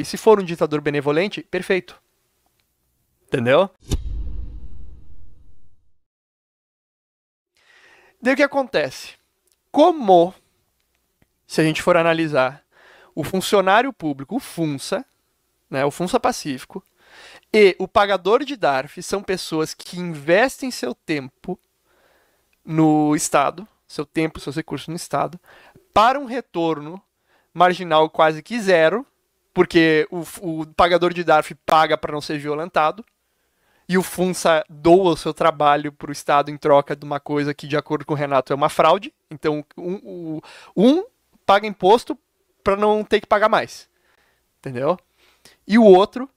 E se for um ditador benevolente, perfeito. Entendeu? Daí o que acontece? Como, se a gente for analisar, o funcionário público, o FUNSA, né, o FUNSA Pacífico, e o pagador de DARF são pessoas que investem seu tempo no Estado, seu tempo, seus recursos no Estado, para um retorno marginal quase que zero, porque o, o pagador de DARF paga para não ser violentado, e o FUNSA doa o seu trabalho para o Estado em troca de uma coisa que, de acordo com o Renato, é uma fraude. Então, um, um paga imposto para não ter que pagar mais, entendeu? E o outro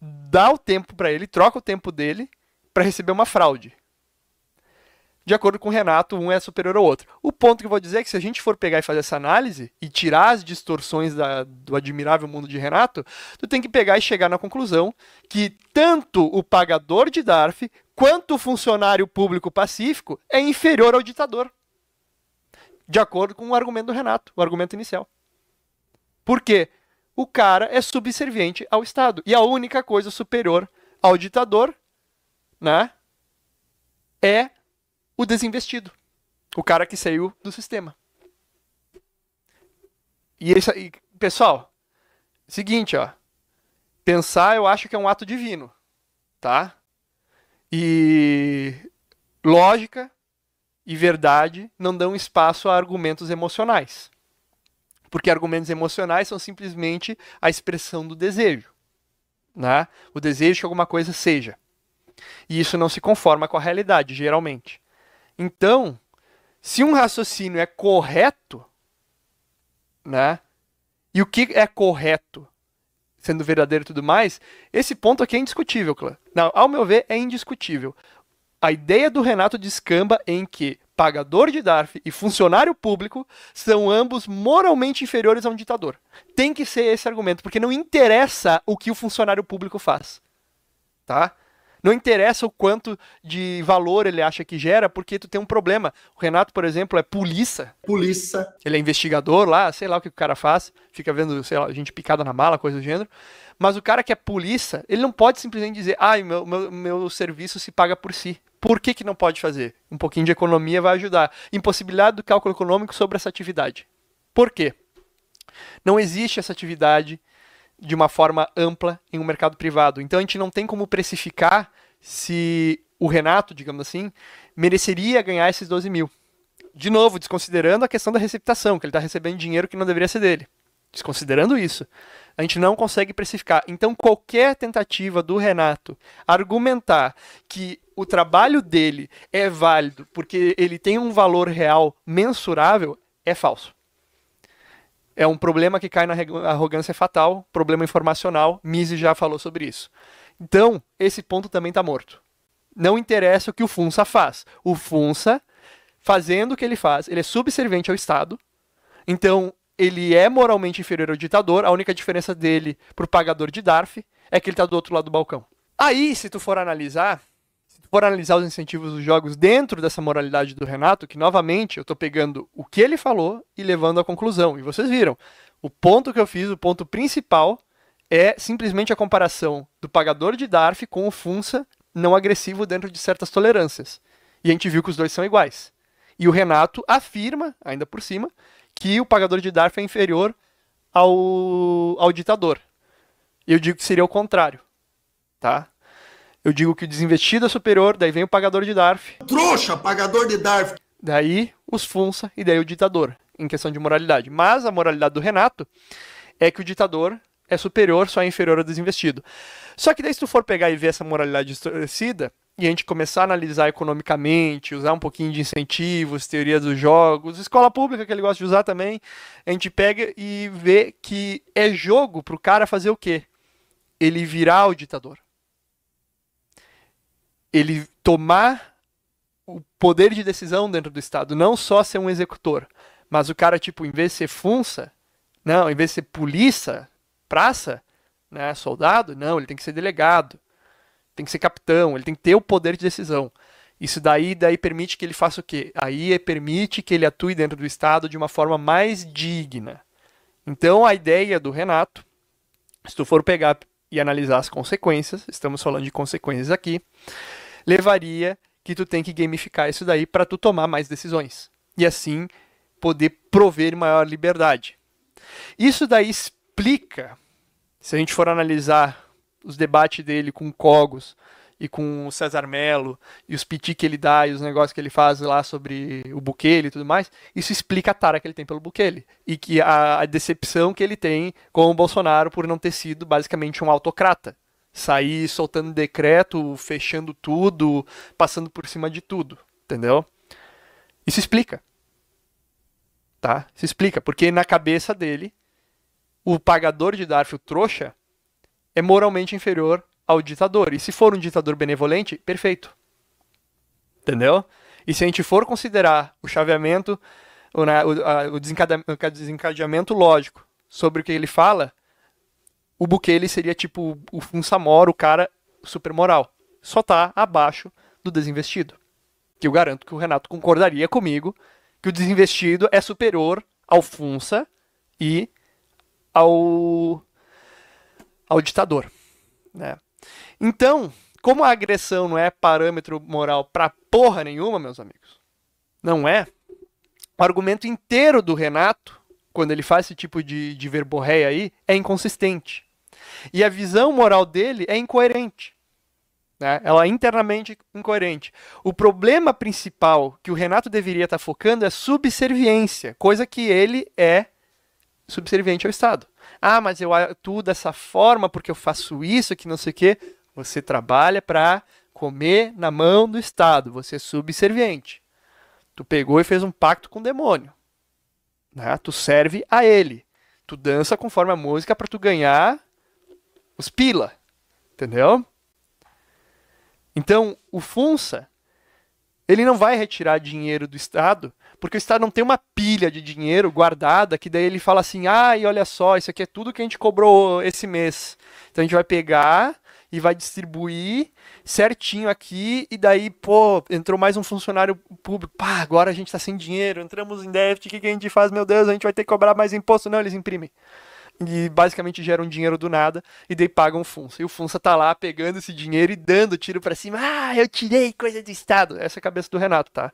dá o tempo para ele, troca o tempo dele para receber uma fraude de acordo com o Renato, um é superior ao outro. O ponto que eu vou dizer é que se a gente for pegar e fazer essa análise e tirar as distorções da, do admirável mundo de Renato, tu tem que pegar e chegar na conclusão que tanto o pagador de DARF quanto o funcionário público pacífico é inferior ao ditador. De acordo com o argumento do Renato, o argumento inicial. Por quê? O cara é subserviente ao Estado. E a única coisa superior ao ditador, né? É o desinvestido, o cara que saiu do sistema. E, esse, e pessoal, seguinte, ó, pensar eu acho que é um ato divino, tá? E lógica e verdade não dão espaço a argumentos emocionais. Porque argumentos emocionais são simplesmente a expressão do desejo. Né? O desejo que alguma coisa seja. E isso não se conforma com a realidade, geralmente. Então, se um raciocínio é correto, né? E o que é correto, sendo verdadeiro e tudo mais, esse ponto aqui é indiscutível, Clã. Não, ao meu ver, é indiscutível. A ideia do Renato descamba em que pagador de DARF e funcionário público são ambos moralmente inferiores a um ditador. Tem que ser esse argumento, porque não interessa o que o funcionário público faz. Tá? Não interessa o quanto de valor ele acha que gera, porque tu tem um problema. O Renato, por exemplo, é polícia. Polícia. Ele é investigador lá, sei lá o que o cara faz, fica vendo, sei lá, gente picada na mala, coisa do gênero. Mas o cara que é polícia, ele não pode simplesmente dizer, ai, meu, meu, meu serviço se paga por si. Por que, que não pode fazer? Um pouquinho de economia vai ajudar. Impossibilidade do cálculo econômico sobre essa atividade. Por quê? Não existe essa atividade de uma forma ampla em um mercado privado. Então a gente não tem como precificar se o Renato, digamos assim, mereceria ganhar esses 12 mil. De novo, desconsiderando a questão da receptação, que ele está recebendo dinheiro que não deveria ser dele. Desconsiderando isso, a gente não consegue precificar. Então, qualquer tentativa do Renato argumentar que o trabalho dele é válido porque ele tem um valor real mensurável é falso. É um problema que cai na arrogância fatal, problema informacional. Mise já falou sobre isso. Então, esse ponto também está morto. Não interessa o que o Funsa faz. O Funsa, fazendo o que ele faz, ele é subservente ao Estado. Então, ele é moralmente inferior ao ditador. A única diferença dele pro pagador de DARF é que ele está do outro lado do balcão. Aí, se tu for analisar, for analisar os incentivos dos jogos dentro dessa moralidade do Renato, que novamente eu estou pegando o que ele falou e levando à conclusão. E vocês viram, o ponto que eu fiz, o ponto principal, é simplesmente a comparação do pagador de DARF com o FUNSA não agressivo dentro de certas tolerâncias. E a gente viu que os dois são iguais. E o Renato afirma, ainda por cima, que o pagador de DARF é inferior ao, ao ditador. Eu digo que seria o contrário. Tá? Eu digo que o desinvestido é superior, daí vem o pagador de DARF. Trouxa, pagador de DARF! Daí os Funça e daí o ditador, em questão de moralidade. Mas a moralidade do Renato é que o ditador é superior, só é inferior ao desinvestido. Só que daí se tu for pegar e ver essa moralidade distorcida, e a gente começar a analisar economicamente, usar um pouquinho de incentivos, teoria dos jogos, escola pública que ele gosta de usar também, a gente pega e vê que é jogo pro cara fazer o quê? Ele virar o ditador ele tomar o poder de decisão dentro do Estado, não só ser um executor, mas o cara, tipo, em vez de ser funça, não, em vez de ser polícia, praça, né, soldado, não, ele tem que ser delegado, tem que ser capitão, ele tem que ter o poder de decisão. Isso daí, daí permite que ele faça o quê? Aí é, permite que ele atue dentro do Estado de uma forma mais digna. Então, a ideia do Renato, se tu for pegar e analisar as consequências, estamos falando de consequências aqui, levaria que tu tem que gamificar isso daí para tu tomar mais decisões e assim poder prover maior liberdade. Isso daí explica, se a gente for analisar os debates dele com Cogos e com o César Melo e os piti que ele dá e os negócios que ele faz lá sobre o Bukele e tudo mais, isso explica a tara que ele tem pelo Bukele e que a, a decepção que ele tem com o Bolsonaro por não ter sido basicamente um autocrata sair soltando decreto, fechando tudo, passando por cima de tudo, entendeu? Isso explica. Tá? Se explica, porque na cabeça dele, o pagador de Darf, o trouxa, é moralmente inferior ao ditador. E se for um ditador benevolente, perfeito. Entendeu? E se a gente for considerar o chaveamento, o, né, desencadeamento lógico sobre o que ele fala, o Bukele seria tipo o Funsamor, o cara super moral. Só tá abaixo do desinvestido. Que eu garanto que o Renato concordaria comigo que o desinvestido é superior ao Funça e ao, ao ditador. Né? Então, como a agressão não é parâmetro moral pra porra nenhuma, meus amigos, não é, o argumento inteiro do Renato, quando ele faz esse tipo de, de verborréia aí, é inconsistente. E a visão moral dele é incoerente. Né? Ela é internamente incoerente. O problema principal que o Renato deveria estar tá focando é subserviência, coisa que ele é subserviente ao Estado. Ah, mas eu atuo dessa forma porque eu faço isso, que não sei o quê. Você trabalha para comer na mão do Estado, você é subserviente. Tu pegou e fez um pacto com o demônio. Né? Tu serve a ele. Tu dança conforme a música para tu ganhar os pila. Entendeu? Então, o Funsa, ele não vai retirar dinheiro do Estado, porque o Estado não tem uma pilha de dinheiro guardada que daí ele fala assim: ai, olha só, isso aqui é tudo que a gente cobrou esse mês. Então a gente vai pegar e vai distribuir certinho aqui, e daí, pô, entrou mais um funcionário público, pá, agora a gente está sem dinheiro, entramos em déficit, o que, que a gente faz? Meu Deus, a gente vai ter que cobrar mais imposto. Não, eles imprimem e basicamente geram dinheiro do nada e daí pagam o Funça. E o Funça tá lá pegando esse dinheiro e dando tiro para cima. Ah, eu tirei coisa do Estado. Essa é a cabeça do Renato, tá?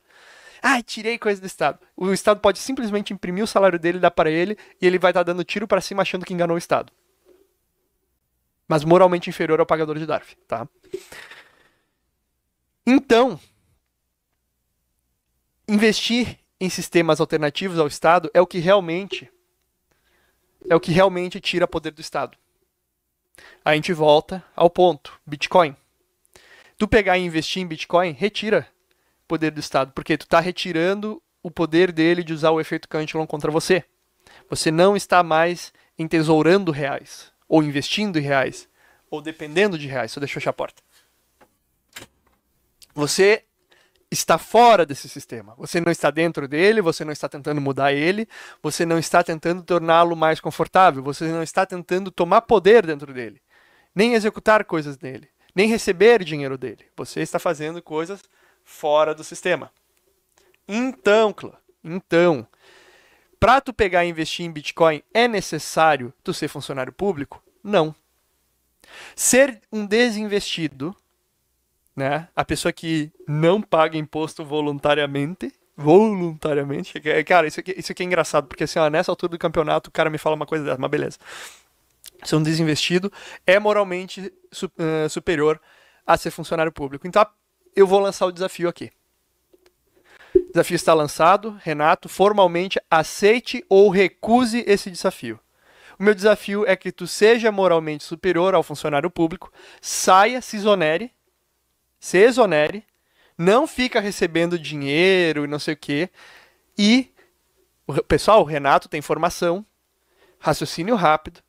Ah, tirei coisa do Estado. O Estado pode simplesmente imprimir o salário dele, dar para ele e ele vai estar tá dando tiro para cima achando que enganou o Estado. Mas moralmente inferior ao pagador de DARF, tá? Então, investir em sistemas alternativos ao Estado é o que realmente é o que realmente tira poder do Estado. A gente volta ao ponto: Bitcoin. Tu pegar e investir em Bitcoin, retira poder do Estado, porque tu está retirando o poder dele de usar o efeito Cantillon contra você. Você não está mais entesourando reais, ou investindo em reais, ou dependendo de reais. Só deixa eu fechar a porta. Você está fora desse sistema. Você não está dentro dele, você não está tentando mudar ele, você não está tentando torná-lo mais confortável, você não está tentando tomar poder dentro dele, nem executar coisas dele, nem receber dinheiro dele. Você está fazendo coisas fora do sistema. Então, Clã, então, para tu pegar e investir em Bitcoin é necessário tu ser funcionário público? Não. Ser um desinvestido né? A pessoa que não paga imposto voluntariamente, voluntariamente, é, cara, isso aqui, isso aqui é engraçado, porque assim, ó, nessa altura do campeonato o cara me fala uma coisa dessa, mas beleza. Ser um desinvestido é moralmente uh, superior a ser funcionário público. Então eu vou lançar o desafio aqui. O desafio está lançado. Renato, formalmente aceite ou recuse esse desafio. O meu desafio é que tu seja moralmente superior ao funcionário público, saia, se exonere se exonere, não fica recebendo dinheiro e não sei o quê. E, pessoal, o Renato tem formação, raciocínio rápido,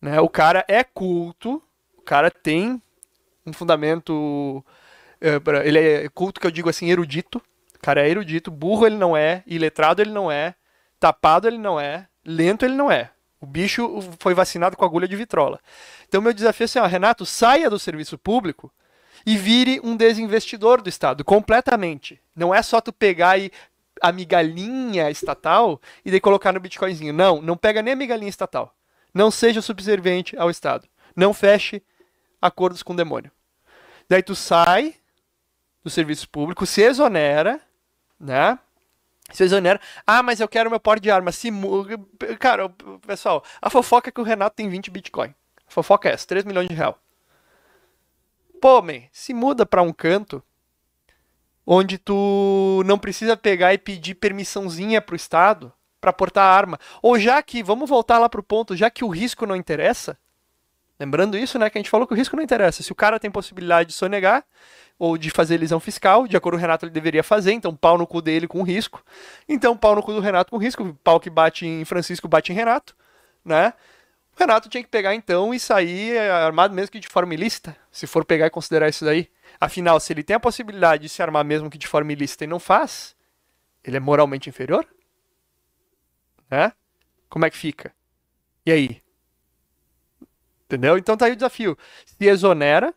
né? O cara é culto, o cara tem um fundamento, eh, ele é culto que eu digo assim, erudito, o cara é erudito, burro ele não é, iletrado ele não é, tapado ele não é, lento ele não é. O bicho foi vacinado com agulha de vitrola. Então, meu desafio é assim, ó, Renato, saia do serviço público e vire um desinvestidor do Estado, completamente. Não é só tu pegar e a migalhinha estatal e daí colocar no Bitcoinzinho. Não, não pega nem a migalhinha estatal. Não seja subserviente ao Estado. Não feche acordos com o demônio. Daí tu sai do serviço público, se exonera, né? Se exonera. Ah, mas eu quero meu porte de arma. Se Cara, pessoal, a fofoca é que o Renato tem 20 Bitcoin. A fofoca é essa, 3 milhões de real pô, man, se muda para um canto onde tu não precisa pegar e pedir permissãozinha pro Estado para portar arma. Ou já que, vamos voltar lá pro ponto, já que o risco não interessa, lembrando isso, né, que a gente falou que o risco não interessa. Se o cara tem possibilidade de sonegar ou de fazer elisão fiscal, de acordo com o Renato ele deveria fazer, então pau no cu dele com risco. Então pau no cu do Renato com risco, pau que bate em Francisco bate em Renato, né? O Renato tinha que pegar então e sair é, armado mesmo que de forma ilícita, se for pegar e considerar isso daí. Afinal, se ele tem a possibilidade de se armar mesmo que de forma ilícita e não faz, ele é moralmente inferior? Né? Como é que fica? E aí? Entendeu? Então tá aí o desafio. Se exonera,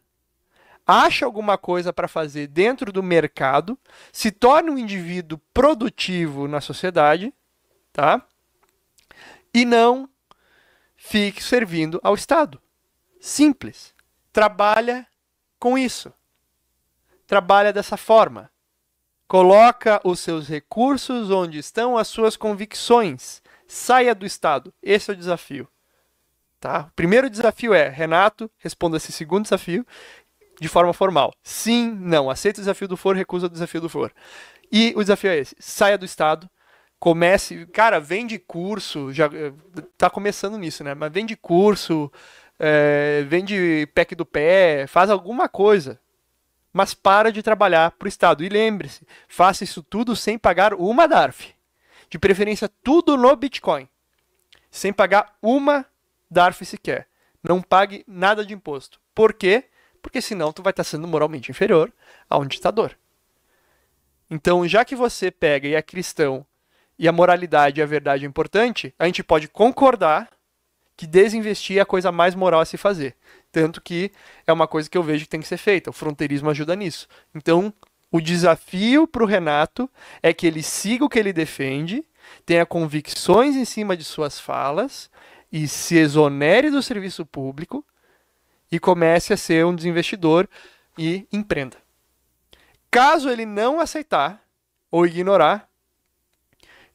acha alguma coisa para fazer dentro do mercado, se torna um indivíduo produtivo na sociedade, tá? E não fique servindo ao Estado. Simples. Trabalha com isso. Trabalha dessa forma. Coloca os seus recursos onde estão as suas convicções. Saia do Estado. Esse é o desafio. Tá? O primeiro desafio é, Renato, responda esse segundo desafio de forma formal. Sim, não. Aceita o desafio do for, recusa o desafio do for. E o desafio é esse: saia do Estado, comece, cara, vende curso, já eh, tá começando nisso, né? Mas vende curso, é, eh, vende pack do pé, faz alguma coisa. Mas para de trabalhar pro Estado. E lembre-se, faça isso tudo sem pagar uma DARF. De preferência, tudo no Bitcoin. Sem pagar uma DARF sequer. Não pague nada de imposto. Por quê? Porque senão tu vai estar tá sendo moralmente inferior a um ditador. Tá então, já que você pega e é cristão e a moralidade e a verdade é importante, a gente pode concordar que desinvestir é a coisa mais moral a se fazer. Tanto que é uma coisa que eu vejo que tem que ser feita. O fronteirismo ajuda nisso. Então, o desafio para o Renato é que ele siga o que ele defende, tenha convicções em cima de suas falas e se exonere do serviço público e comece a ser um desinvestidor e empreenda. Caso ele não aceitar ou ignorar,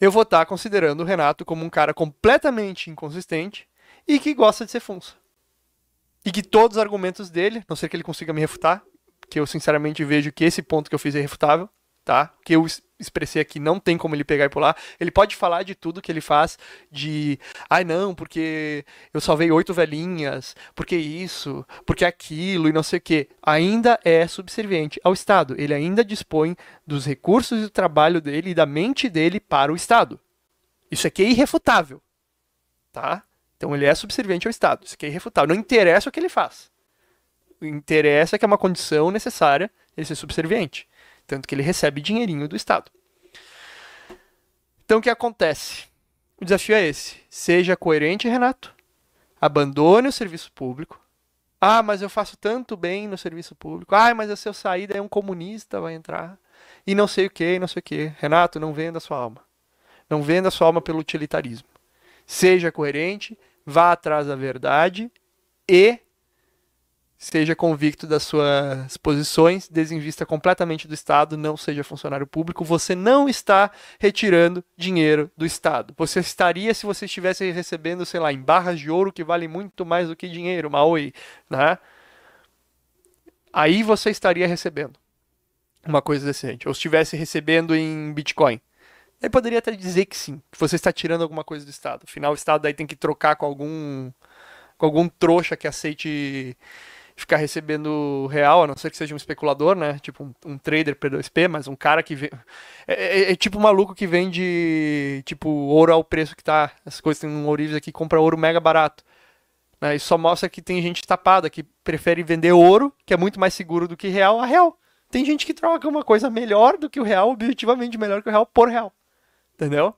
eu vou estar tá considerando o Renato como um cara completamente inconsistente e que gosta de ser funça. E que todos os argumentos dele, a não ser que ele consiga me refutar, que eu sinceramente vejo que esse ponto que eu fiz é refutável, tá? Que eu expressei aqui, não tem como ele pegar e pular. Ele pode falar de tudo que ele faz, de ai não, porque eu salvei oito velhinhas, porque isso, porque aquilo e não sei o que. Ainda é subserviente ao Estado. Ele ainda dispõe dos recursos e do trabalho dele e da mente dele para o Estado. Isso aqui é irrefutável, tá? Então ele é subserviente ao Estado. Isso aqui é irrefutável. Não interessa o que ele faz. O interessa é que é uma condição necessária ele ser subserviente. Tanto que ele recebe dinheirinho do Estado. Então o que acontece? O desafio é esse. Seja coerente, Renato. Abandone o serviço público. Ah, mas eu faço tanto bem no serviço público. Ah, mas se eu sair, daí um comunista vai entrar. E não sei o que, não sei o que. Renato, não venda sua alma. Não venda sua alma pelo utilitarismo. Seja coerente, vá atrás da verdade e seja convicto das suas posições, desinvista completamente do Estado, não seja funcionário público, você não está retirando dinheiro do Estado. Você estaria se você estivesse recebendo, sei lá, em barras de ouro que valem muito mais do que dinheiro, Maui, né? Aí você estaria recebendo uma coisa decente, ou estivesse recebendo em Bitcoin. Aí poderia até dizer que sim, que você está tirando alguma coisa do Estado. Afinal, o Estado daí tem que trocar com algum com algum trouxa que aceite ficar recebendo real, a não ser que seja um especulador, né? Tipo um, um trader P2P, mas um cara que vê. É, é, é, é, tipo um maluco que vende tipo ouro ao preço que tá. Essas coisas tem um ourives aqui que compra ouro mega barato. Né? Isso só mostra que tem gente tapada, que prefere vender ouro, que é muito mais seguro do que real, a real. Tem gente que troca uma coisa melhor do que o real, objetivamente melhor que o real, por real. Entendeu?